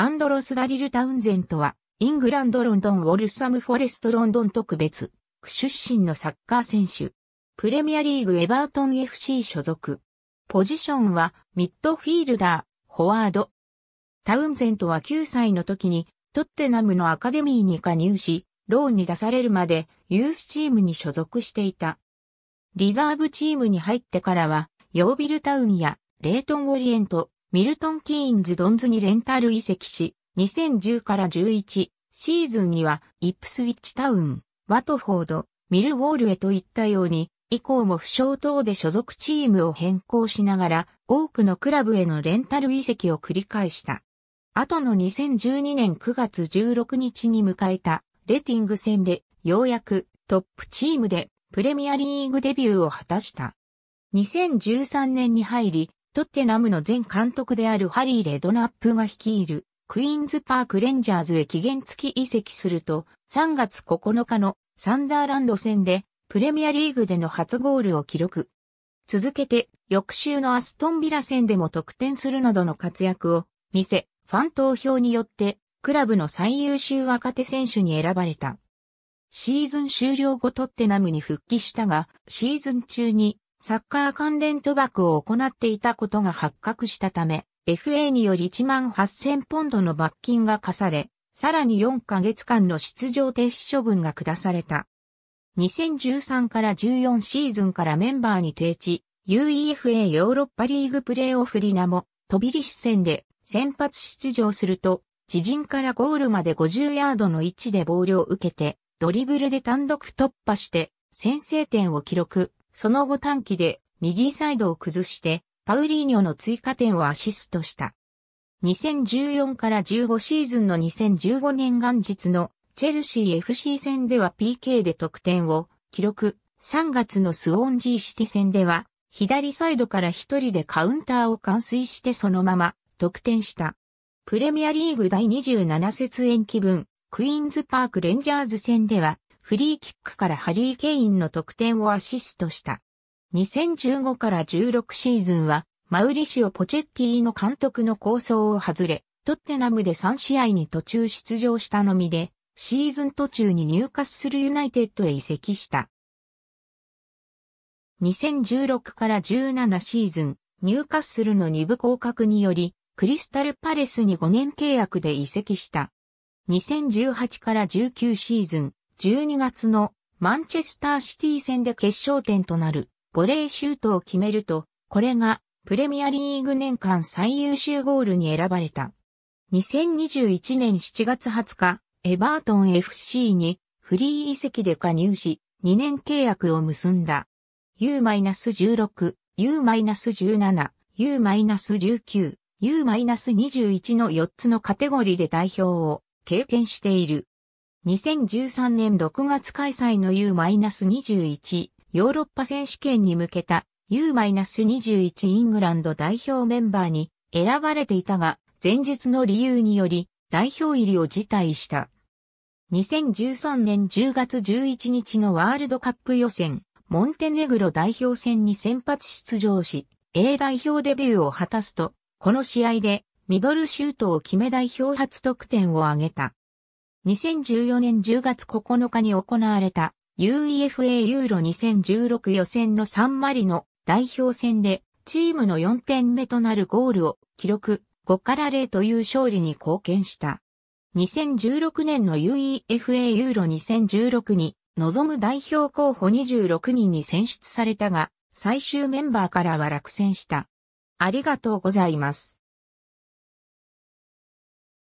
アンドロス・ダリル・タウンゼントは、イングランド・ロンドン・ウォルサム・フォレスト・ロンドン特別、区出身のサッカー選手。プレミアリーグ・エバートン FC 所属。ポジションは、ミッドフィールダー、フォワード。タウンゼントは9歳の時に、トッテナムのアカデミーに加入し、ローンに出されるまで、ユースチームに所属していた。リザーブチームに入ってからは、ヨービルタウンや、レイトン・オリエント、ミルトン・キーンズ・ドンズにレンタル移籍し、2010から11シーズンには、イップスウィッチタウン、ワトフォード、ミルウォールへといったように、以降も負傷等で所属チームを変更しながら、多くのクラブへのレンタル移籍を繰り返した。後の2012年9月16日に迎えたレティング戦で、ようやくトップチームでプレミアリーグデビューを果たした。2013年に入り、トッテナムの前監督であるハリー・レドナップが率いるクイーンズパークレンジャーズへ期限付き移籍すると3月9日のサンダーランド戦でプレミアリーグでの初ゴールを記録。続けて翌週のアストンビラ戦でも得点するなどの活躍を見せ、ファン投票によってクラブの最優秀若手選手に選ばれた。シーズン終了後トッテナムに復帰したが、シーズン中にサッカー関連賭博を行っていたことが発覚したため、FA により1万8000ポンドの罰金が課され、さらに4ヶ月間の出場停止処分が下された。2013から14シーズンからメンバーに定置、UEFA ヨーロッパリーグプレーオフリナも、飛び立戦で先発出場すると、自陣からゴールまで50ヤードの位置でボールを受けて、ドリブルで単独突破して、先制点を記録。その後短期で右サイドを崩して、パウリーニョの追加点をアシストした。2014から15シーズンの2015年元日のチェルシー FC 戦では PK で得点を記録。3月のスウォンジーシティ戦では左サイドから一人でカウンターを完遂してそのまま得点した。プレミアリーグ第27節延期分クイーンズパークレンジャーズ戦ではフリーキックからハリー・ケインの得点をアシストした。2015から16シーズンは、マウリシオ・ポチェッティの監督の構想を外れ、トッテナムで3試合に途中出場したのみで、シーズン途中に入荷するユナイテッドへ移籍した。2016から17シーズン、入荷するの2部降格により、クリスタルパレスに5年契約で移籍した。2018から19シーズン、12月のマンチェスターシティ戦で決勝点となるボレーシュートを決めると、これがプレミアリーグ年間最優秀ゴールに選ばれた。2021年7月20日、エバートン FC にフリー移籍で加入し、2年契約を結んだ。U-16、U-17、U-19、U-21 の4つのカテゴリーで代表を経験している。2013年6月開催の U-21 ヨーロッパ選手権に向けた U-21 イングランド代表メンバーに選ばれていたが、前述の理由により代表入りを辞退した。2013年10月11日のワールドカップ予選、モンテネグロ代表戦に先発出場し、A 代表デビューを果たすと、この試合でミドルシュートを決め代表初得点を挙げた。2014年10月9日に行われた UEFA ユーロ2016予選のサンマリの代表戦でチームの4点目となるゴールを記録5から0という勝利に貢献した。2016年の UEFA ユーロ2016に望む代表候補26人に選出されたが最終メンバーからは落選した。ありがとうございます。